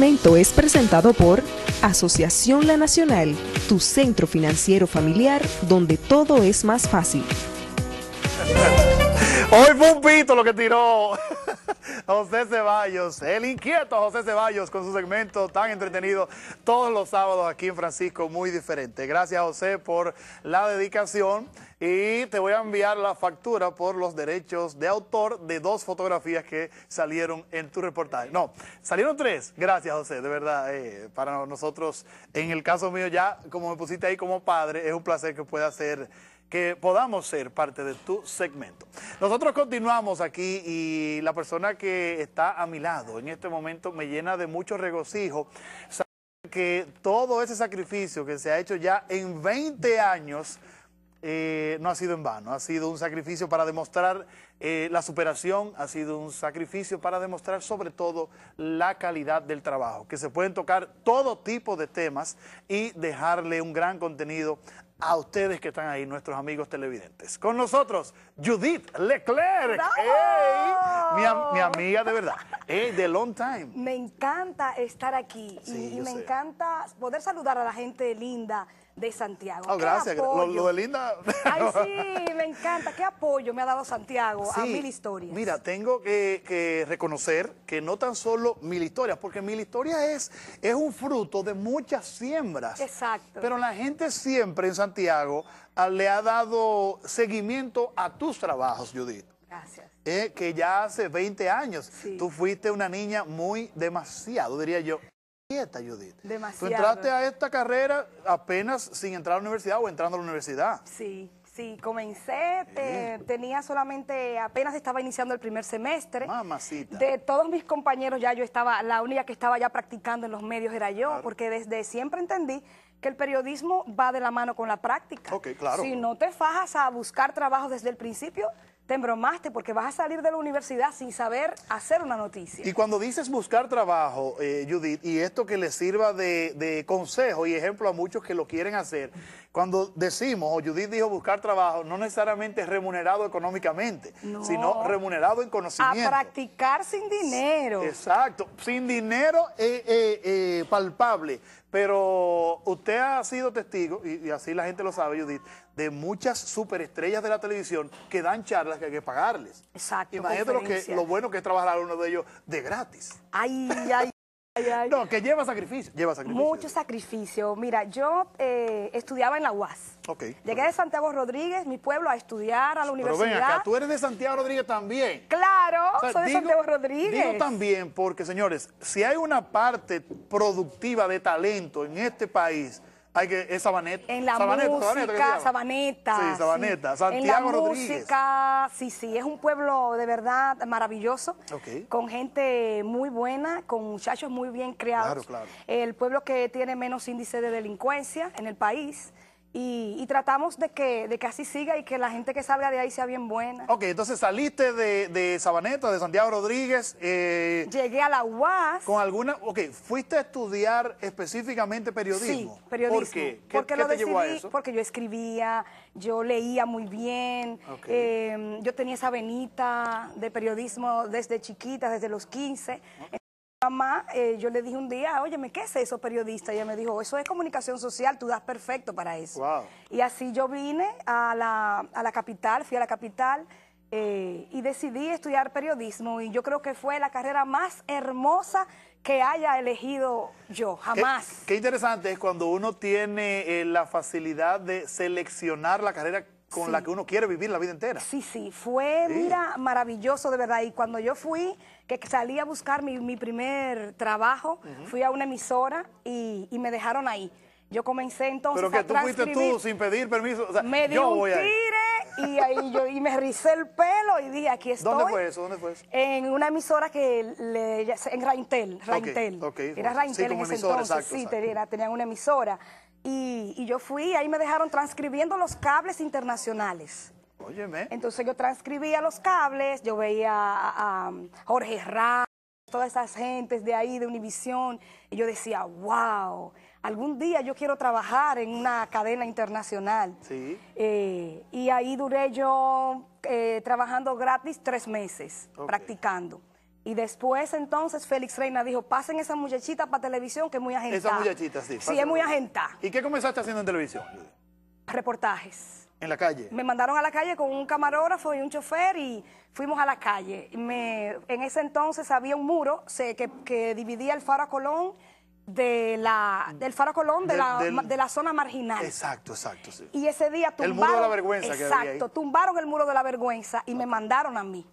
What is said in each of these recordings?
El segmento es presentado por Asociación La Nacional, tu centro financiero familiar donde todo es más fácil. Hoy fue un pito lo que tiró José Ceballos, el inquieto José Ceballos con su segmento tan entretenido todos los sábados aquí en Francisco, muy diferente. Gracias José por la dedicación. Y te voy a enviar la factura por los derechos de autor de dos fotografías que salieron en tu reportaje. No, salieron tres. Gracias, José, de verdad. Eh, para nosotros, en el caso mío, ya como me pusiste ahí como padre, es un placer que pueda ser que podamos ser parte de tu segmento. Nosotros continuamos aquí y la persona que está a mi lado en este momento me llena de mucho regocijo saber que todo ese sacrificio que se ha hecho ya en 20 años eh, no ha sido en vano, ha sido un sacrificio para demostrar eh, la superación, ha sido un sacrificio para demostrar sobre todo la calidad del trabajo, que se pueden tocar todo tipo de temas y dejarle un gran contenido a ustedes que están ahí, nuestros amigos televidentes. Con nosotros, Judith Leclerc, mi, amiga de verdad, hey, de long time. Me encanta estar aquí y, me encanta poder saludar a la gente linda de Santiago. Oh, gracias. Lo, de Linda. Ay, sí, me encanta. ¿Qué apoyo me ha dado Santiago a Mil Historias? Mira, tengo que, reconocer que no tan solo Mil Historias, porque Mil Historias es, es un fruto de muchas siembras. Exacto. Pero la gente siempre en Santiago ah, le ha dado seguimiento a tus trabajos, Judith. Gracias. Eh, que ya hace 20 años tú fuiste una niña muy demasiado, diría yo. Tú entraste a esta carrera apenas sin entrar a la universidad o entrando a la universidad. Sí, sí, comencé, tenía solamente, apenas estaba iniciando el primer semestre. De todos mis compañeros ya yo estaba, la única que estaba ya practicando en los medios era yo, porque desde siempre entendí que el periodismo va de la mano con la práctica. Ok, claro. Si no te fajas a buscar trabajo desde el principio, te embromaste porque vas a salir de la universidad sin saber hacer una noticia. Y cuando dices buscar trabajo, eh, Judith, y esto que le sirva de, consejo y ejemplo a muchos que lo quieren hacer, cuando decimos, o Judith dijo buscar trabajo, no necesariamente remunerado económicamente, sino remunerado en conocimiento. A practicar sin dinero. Exacto, sin dinero es eh, eh, palpable. Pero usted ha sido testigo, y así la gente lo sabe, Judith, de muchas superestrellas de la televisión que dan charlas que hay que pagarles. Exacto. Imagínate lo, que, lo bueno que es trabajar a uno de ellos de gratis. Ay, ay. ay, ay. No, que lleva sacrificio, lleva sacrificio. Mucho sacrificio. Mira, yo eh, estudiaba en la UAS. Llegué de Santiago Rodríguez, mi pueblo, a estudiar a la universidad. Pero ven acá, tú eres de Santiago Rodríguez también. Claro, soy de Santiago Rodríguez. Digo también porque, señores, si hay una parte productiva de talento en este país es Sabaneta? En la música, Sabaneta, Sí, Sabaneta. Sí. Santiago en música, sí, sí, es un pueblo de verdad maravilloso, con gente muy buena, con muchachos muy bien creados. Claro, claro. El pueblo que tiene menos índice de delincuencia en el país. Y, tratamos de que, de que así siga y que la gente que salga de ahí sea bien buena. Ok, entonces saliste de, de Sabaneta, de Santiago Rodríguez. Eh, Llegué a la UAS. ¿Con alguna? Ok, ¿fuiste a estudiar específicamente periodismo? Sí, periodismo. ¿Por qué? porque lo decidí, eso? Porque yo escribía, yo leía muy bien, eh, yo tenía esa venita de periodismo desde chiquita, desde los 15. Mamá, eh, yo le dije un día, óyeme, ¿qué es eso, periodista? Y ella me dijo, eso es comunicación social, tú das perfecto para eso. Y así yo vine a la, a la, capital, fui a la capital eh, y decidí estudiar periodismo. Y yo creo que fue la carrera más hermosa que haya elegido yo, jamás. Qué, interesante es cuando uno tiene eh, la facilidad de seleccionar la carrera con la que uno quiere vivir la vida entera. Sí, sí, fue, mira, maravilloso de verdad. Y cuando yo fui, que salí a buscar mi, mi primer trabajo, fui a una emisora y, y, me dejaron ahí. Yo comencé entonces Pero que tú fuiste tú sin pedir permiso. O sea, me dio yo un tire y ahí yo y me rizé el pelo y dije, aquí estoy. ¿Dónde fue eso? ¿Dónde fue eso? En una emisora que le, en Raintel, Raintel. Era Raintel en ese entonces, sí, Tenía, tenían una emisora. Y, yo fui, ahí me dejaron transcribiendo los cables internacionales. Óyeme. Entonces yo transcribía los cables, yo veía a, Jorge Ra, todas esas gentes de ahí, de Univisión, y yo decía, wow, algún día yo quiero trabajar en una cadena internacional. Sí. Eh, y ahí duré yo eh, trabajando gratis tres meses, practicando. Y después entonces Félix Reina dijo, pasen esa muchachita para televisión que es muy agentada. Esa muchachita, sí. Sí, es muy agentada. ¿Y qué comenzaste haciendo en televisión? Reportajes. ¿En la calle? Me mandaron a la calle con un camarógrafo y un chofer y fuimos a la calle. Me, en ese entonces había un muro que, dividía el Faro Colón de la, del Faro Colón de, la, zona marginal. Exacto, exacto. Y ese día tumbaron... El muro de la vergüenza Exacto, tumbaron el muro de la vergüenza y me mandaron a mí.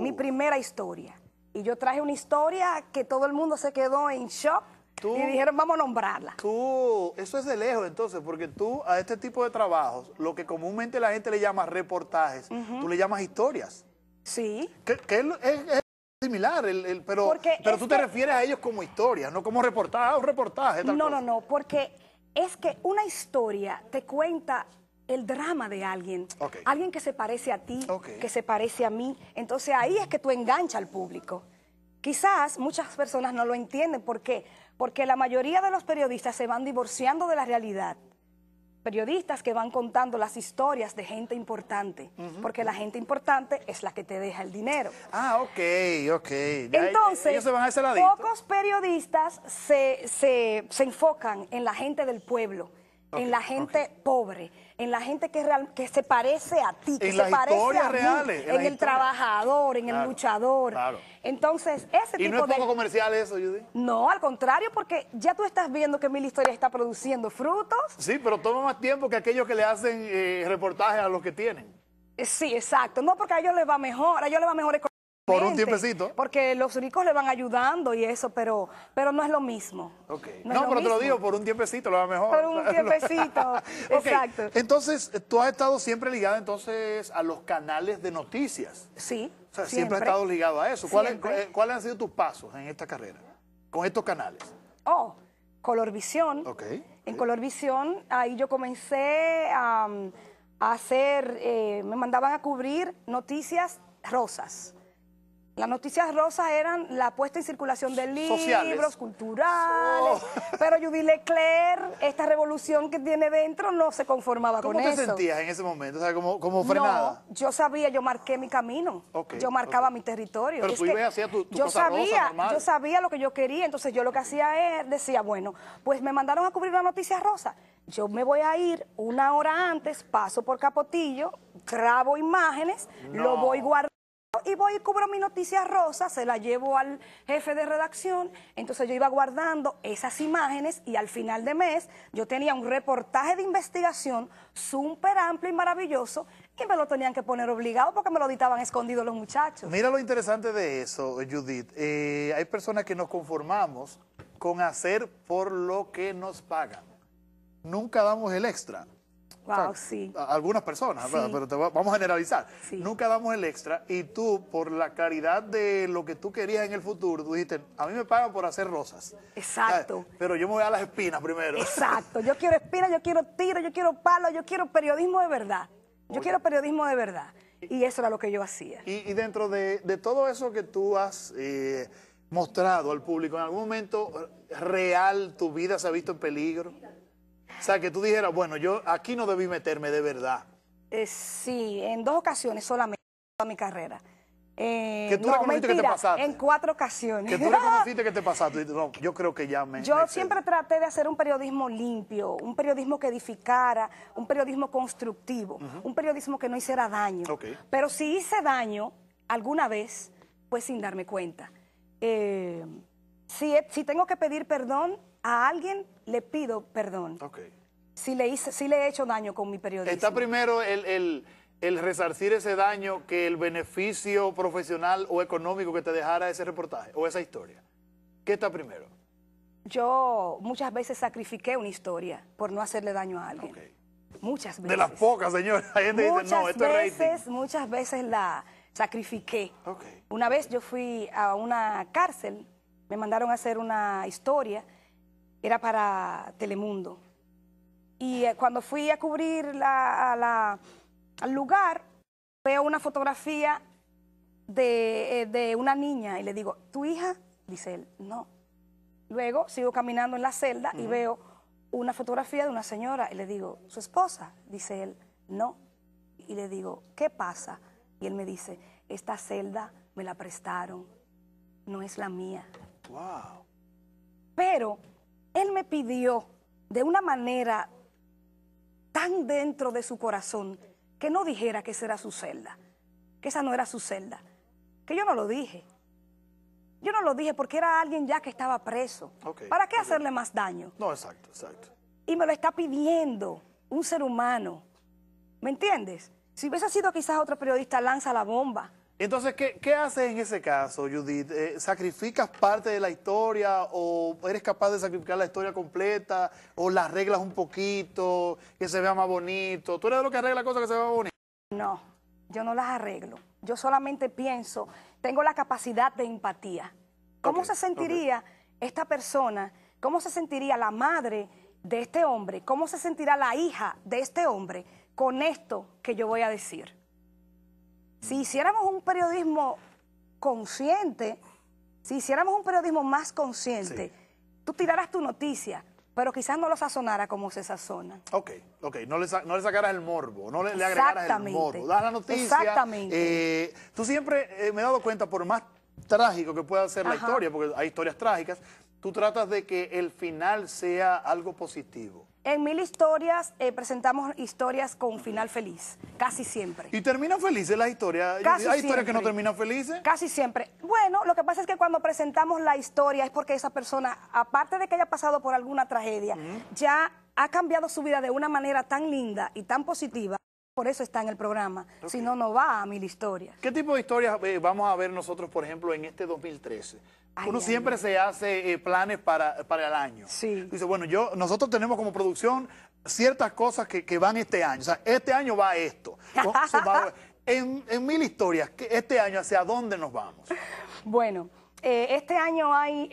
Mi uh. primera historia. Y yo traje una historia que todo el mundo se quedó en shock y dijeron, vamos a nombrarla. Tú, eso es de lejos entonces, porque tú a este tipo de trabajos, lo que comúnmente la gente le llama reportajes, tú le llamas historias. Sí. Que, es, similar, el, el, pero, pero tú te refieres a ellos como historias, no como reportaje ah, reportaje. no, no, no, porque es que una historia te cuenta el drama de alguien, alguien que se parece a ti, que se parece a mí. Entonces ahí es que tú enganchas al público. Quizás muchas personas no lo entienden. ¿Por qué? Porque la mayoría de los periodistas se van divorciando de la realidad. Periodistas que van contando las historias de gente importante, porque la gente importante es la que te deja el dinero. Ah, ok, ok. Entonces, pocos periodistas se enfocan en la gente del pueblo en la gente pobre, en la gente que, real, que se parece a ti, que se parece a mí, en, en el trabajador, en el luchador. Entonces, ese ¿Y no es poco comercial eso, Judy? No, al contrario, porque ya tú estás viendo que Mil Historia está produciendo frutos. Sí, pero toma más tiempo que aquellos que le hacen eh, reportajes a los que tienen. Eh, sí, exacto. No, porque a ellos les va mejor, a ellos les va mejor por un tiempecito. Porque los ricos le van ayudando y eso, pero, pero no es lo mismo. No, pero te lo digo, por un tiempecito lo va mejor. Por un tiempecito, exacto. Entonces, tú has estado siempre ligada entonces a los canales de noticias. Sí, O sea, siempre, ha has estado ligado a eso. ¿Cuáles eh, han sido tus pasos en esta carrera, con estos canales? Oh, Colorvisión. Ok. En Colorvisión, ahí yo comencé a, hacer, eh, me mandaban a cubrir noticias rosas las noticias rosas eran la puesta en circulación de libros, culturales, oh. pero Judy Leclerc, esta revolución que tiene dentro, no se conformaba con eso. ¿Cómo te sentías en ese momento? ¿Cómo sea, como, frenada. No, yo sabía, yo marqué mi camino, yo marcaba mi territorio. Pero tú ibas hacia tu, tu yo sabía, Yo sabía lo que yo quería, entonces yo lo que hacía es, decía, bueno, pues me mandaron a cubrir las noticia rosa, yo me voy a ir una hora antes, paso por Capotillo, grabo imágenes, lo voy guardando. Y voy y cubro mi noticia rosa, se la llevo al jefe de redacción, entonces yo iba guardando esas imágenes y al final de mes yo tenía un reportaje de investigación súper amplio y maravilloso que me lo tenían que poner obligado porque me lo editaban escondidos los muchachos. Mira lo interesante de eso, Judith. Eh, hay personas que nos conformamos con hacer por lo que nos pagan. Nunca damos el extra. Wow, sí. Algunas personas, pero vamos a generalizar. Nunca damos el extra y tú, por la caridad de lo que tú querías en el futuro, tú dijiste, a mí me pagan por hacer rosas. Exacto. Pero yo me voy a las espinas primero. Exacto. Yo quiero espinas, yo quiero tiro, yo quiero palo, yo quiero periodismo de verdad. Yo quiero periodismo de verdad. Y eso era lo que yo hacía. Y, dentro de, todo eso que tú has eh, mostrado al público, ¿en algún momento real tu vida se ha visto en peligro? O sea, que tú dijeras, bueno, yo aquí no debí meterme de verdad. Eh, sí, en dos ocasiones solamente toda mi carrera. Eh, que tú reconociste que te pasaste. En cuatro ocasiones. Que tú reconociste que te pasaste. No, yo creo que ya me. Yo siempre traté de hacer un periodismo limpio, un periodismo que edificara, un periodismo constructivo, un periodismo que no hiciera daño. Pero si hice daño alguna vez, pues sin darme cuenta. Eh, si tengo que pedir perdón, a alguien le pido perdón. Si le, hice, si le he hecho daño con mi periodismo. Está primero el, resarcir ese daño que el beneficio profesional o económico que te dejara ese reportaje o esa historia. ¿Qué está primero? Yo muchas veces sacrifiqué una historia por no hacerle daño a alguien. Muchas veces. De las pocas, señora. muchas veces, Muchas veces la sacrifiqué. Una vez yo fui a una cárcel, me mandaron a hacer una historia era para Telemundo. Y eh, cuando fui a cubrir la, al lugar, veo una fotografía eh, de, una niña y le digo, ¿tu hija? Dice él, no. Luego sigo caminando en la celda y veo una fotografía de una señora y le digo, ¿su esposa? Dice él, no. Y le digo, ¿qué pasa? Y él me dice, esta celda me la prestaron, no es la mía. Wow. Pero él me pidió de una manera tan dentro de su corazón que no dijera que esa era su celda, que esa no era su celda, que yo no lo dije. Yo no lo dije porque era alguien ya que estaba preso. ¿Para qué hacerle más daño? No, exacto, exacto. Y me lo está pidiendo un ser humano. ¿Me entiendes? Si hubiese sido quizás otro periodista, lanza la bomba. Entonces, ¿qué, qué haces en ese caso, Judith? Eh, ¿Sacrificas parte de la historia o eres capaz de sacrificar la historia completa o las arreglas un poquito, que se vea más bonito? ¿Tú eres de lo que arregla cosas que se vean bonitas? No, yo no las arreglo. Yo solamente pienso, tengo la capacidad de empatía. ¿Cómo se sentiría esta persona? ¿Cómo se sentiría la madre de este hombre? ¿Cómo se sentirá la hija de este hombre con esto que yo voy a decir? Si hiciéramos un periodismo consciente, si hiciéramos un periodismo más consciente, tú tirarás tu noticia, pero quizás no lo sazonara como se sazona. Ok, ok, no le, no sacaras el morbo, no le, le el morbo. Das la noticia. Exactamente. Eh, tú siempre, eh, me he dado cuenta, por más trágico que pueda ser la historia, porque hay historias trágicas, tú tratas de que el final sea algo positivo. En Mil Historias eh, presentamos historias con final feliz, casi siempre. ¿Y terminan felices las historias? Casi ¿Hay historias que no terminan felices? Casi siempre. Bueno, lo que pasa es que cuando presentamos la historia es porque esa persona, aparte de que haya pasado por alguna tragedia, ya ha cambiado su vida de una manera tan linda y tan positiva por eso está en el programa, si no, no va a mil historias. ¿Qué tipo de historias eh, vamos a ver nosotros, por ejemplo, en este 2013? Uno siempre se hace eh, planes para, el año. Sí. Dice, bueno, yo, nosotros tenemos como producción ciertas cosas que, van este año. O sea, este año va esto. en, mil historias, este año, ¿hacia dónde nos vamos? Bueno, eh, este año hay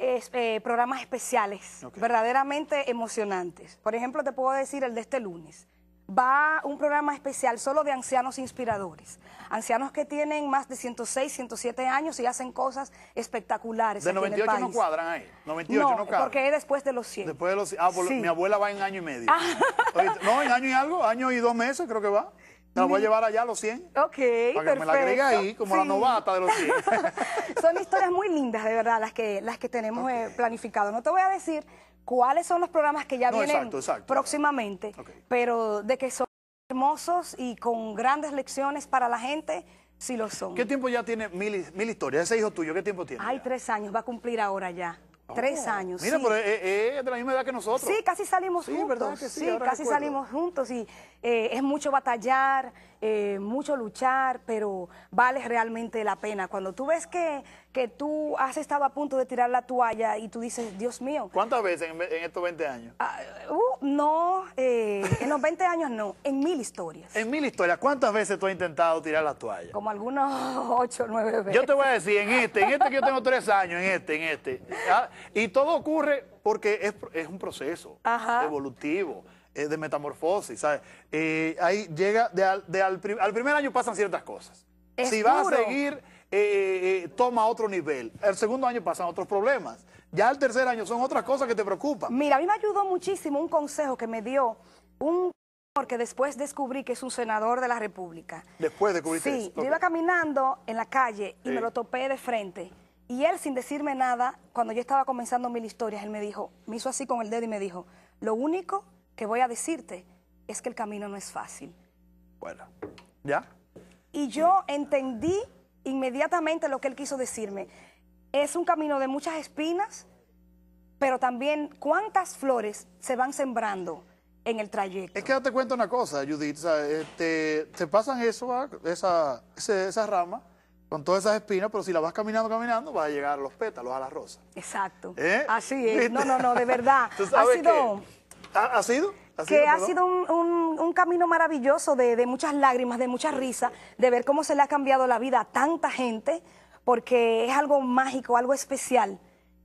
programas especiales, verdaderamente emocionantes. Por ejemplo, te puedo decir el de este lunes va un programa especial solo de ancianos inspiradores. Ancianos que tienen más de 106, 107 años y hacen cosas espectaculares. De 98 no cuadran ahí. 98 no, Porque es después de los 100. Después de los Ah, pues mi abuela va en año y medio. Ah. no, en año y algo, año y dos meses creo que va. la voy a llevar allá a los 100. Ok, Para que me la agregue ahí, como la novata de los 100. Son historias muy lindas, de verdad, las que, las que tenemos eh, planificado. No te voy a decir cuáles son los programas que ya vienen próximamente, pero de que son hermosos y con grandes lecciones para la gente, sí lo son. ¿Qué tiempo ya tiene mil, mil historias? Ese hijo tuyo, ¿qué tiempo tiene? Hay tres años, va a cumplir ahora ya. Tres años. Mira, pero es, de la misma edad que nosotros. Sí, casi salimos juntos. sí, casi salimos juntos y eh, es mucho batallar, eh, mucho luchar, pero vale realmente la pena. Cuando tú ves que, que tú has estado a punto de tirar la toalla y tú dices, Dios mío. ¿Cuántas veces en, estos 20 años? Ah, uh, no, eh, en los 20 años no, en mil historias. En mil historias, ¿cuántas veces tú has intentado tirar la toalla? Como algunos 8 o 9 veces. Yo te voy a decir, en este, en este que yo tengo tres años, en este, en este. Ah, y todo ocurre porque es, un proceso evolutivo, eh, de metamorfosis, eh, ahí llega, al, primer año pasan ciertas cosas. si va a seguir, eh, toma otro nivel. El segundo año pasan otros problemas. Ya el tercer año son otras cosas que te preocupan. Mira, a mí me ayudó muchísimo un consejo que me dio un porque después descubrí que es un senador de la República. Después descubriste Sí, yo iba caminando en la calle y me lo topé de frente. Y él, sin decirme nada, cuando yo estaba comenzando mil historias, él me dijo, me hizo así con el dedo y me dijo, lo único que voy a decirte es que el camino no es fácil. Bueno, ¿ya? Y yo entendí inmediatamente lo que él quiso decirme. Es un camino de muchas espinas, pero también cuántas flores se van sembrando en el trayecto. Es que date cuenta una cosa, Judith, este, te, pasan eso, ah, esa, esa, esa rama, con todas esas espinas, pero si la vas caminando, caminando, va a llegar los pétalos, a la rosa. Exacto. ¿Eh? Así es. No, no, no, de verdad. ¿Tú sabes ha sido... ha, sido que ha sido un, camino maravilloso de, muchas lágrimas, de mucha risa, de ver cómo se le ha cambiado la vida a tanta gente, porque es algo mágico, algo especial.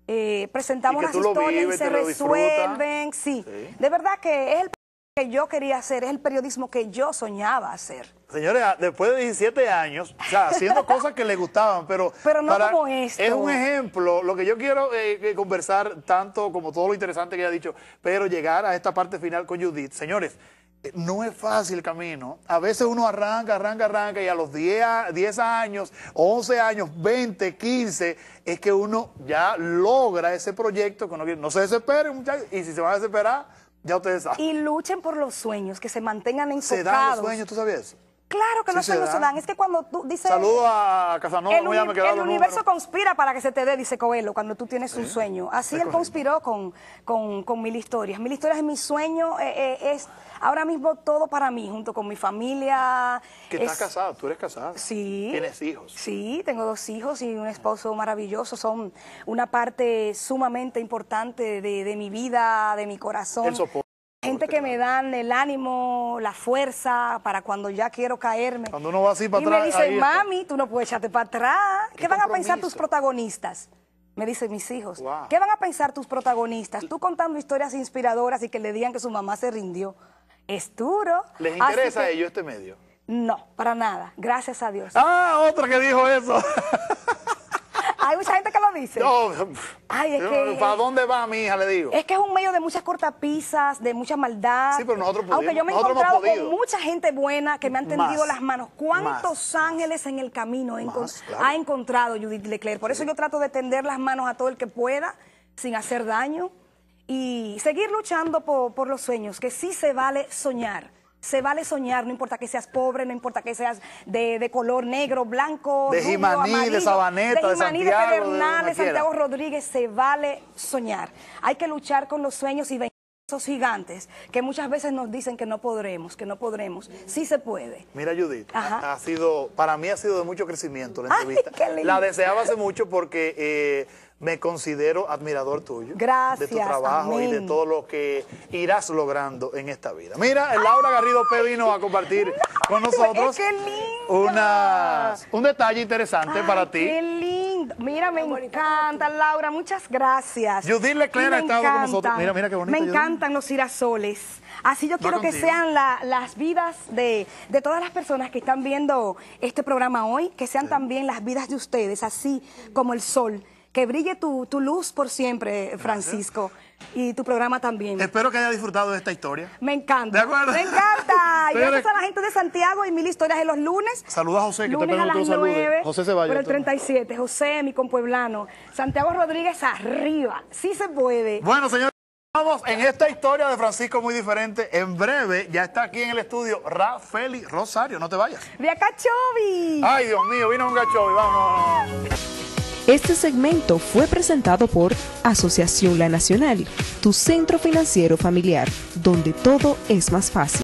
Eh, presentamos las historias se resuelven. Sí, de verdad que es el que yo quería hacer, es el periodismo que yo soñaba hacer. Señores, después de 17 años, o sea, haciendo cosas que le gustaban, pero... Pero no como Es un ejemplo, lo que yo quiero eh, eh, conversar tanto como todo lo interesante que ella ha dicho, pero llegar a esta parte final con Judith. Señores, eh, no es fácil el camino. A veces uno arranca, arranca, arranca y a los 10, años, 11 años, 20, 15, es que uno ya logra ese proyecto. Que uno no se desesperen, muchachos, y si se van a desesperar, ya ustedes saben. Y luchen por los sueños, que se mantengan enfocados. Se dan los sueños, ¿tú sabías? Claro que no se lo Es que cuando tú dices... a Casanova. El, el universo conspira para que se te dé, dice Coelho, cuando tú tienes un sueño. Así él conspiró con, con, Mil Historias. Mil Historias es mi sueño, eh, eh, es ahora mismo todo para mí, junto con mi familia. Que estás casado, tú eres casada. Sí. Tienes hijos. Sí, tengo dos hijos y un esposo maravilloso. Son una parte sumamente importante de, mi vida, de mi corazón gente que me dan el ánimo, la fuerza para cuando ya quiero caerme. Cuando uno va así para atrás. Y me dicen, mami, tú no puedes echarte para atrás. ¿Qué, van a pensar tus protagonistas? Me dicen mis hijos. ¿Qué van a pensar tus protagonistas? Tú contando historias inspiradoras y que le digan que su mamá se rindió. Es duro. ¿Les interesa a ellos este medio? No, para nada. Gracias a Dios. Ah, otra que dijo eso. Hay mucha gente que lo dice. No, es que, ¿Para dónde va, mi hija? Le digo. Es que es un medio de muchas cortapisas, de mucha maldad. Sí, pero nosotros Aunque yo me he encontrado con mucha gente buena que me han tendido las manos. ¿Cuántos ángeles en el camino ha encontrado Judith Leclerc? Por eso yo trato de tender las manos a todo el que pueda, sin hacer daño. Y seguir luchando por los sueños, que sí se vale soñar se vale soñar, no importa que seas pobre, no importa que seas de, color negro, blanco, de Jimaní, de Sabaneta, de, Santiago, Santiago Rodríguez, se vale soñar. Hay que luchar con los sueños y esos gigantes que muchas veces nos dicen que no podremos, que no podremos. Sí se puede. Mira, Judith, ha, sido, para mí ha sido de mucho crecimiento la entrevista. la deseaba hace mucho porque eh, me considero admirador tuyo. Gracias. De tu trabajo y de todo lo que irás logrando en esta vida. Mira, Laura Garrido Pérez va a compartir con nosotros qué un detalle interesante para ti. Qué Mira, me encanta, Laura, muchas gracias. nosotros. Mira, mira qué bonito. Me encantan los girasoles. Así yo quiero que sean las vidas de, todas las personas que están viendo este programa hoy, que sean también las vidas de ustedes, así como el sol. Que brille tu, luz por siempre, Francisco y tu programa también. Espero que haya disfrutado de esta historia. Me encanta. ¿De acuerdo? Me encanta. yo a la gente de Santiago y mil historias en los lunes. Saluda a José, que lunes a las 9, José Ceballos. Por el 37, José, mi compueblano. Santiago Rodríguez arriba. Sí se puede. Bueno, señores, Vamos en esta historia de Francisco muy diferente. En breve ya está aquí en el estudio Rafeli Rosario. No te vayas. De a Ay, Dios mío, vino un gachovi. Vamos. Este segmento fue presentado por Asociación La Nacional, tu centro financiero familiar, donde todo es más fácil.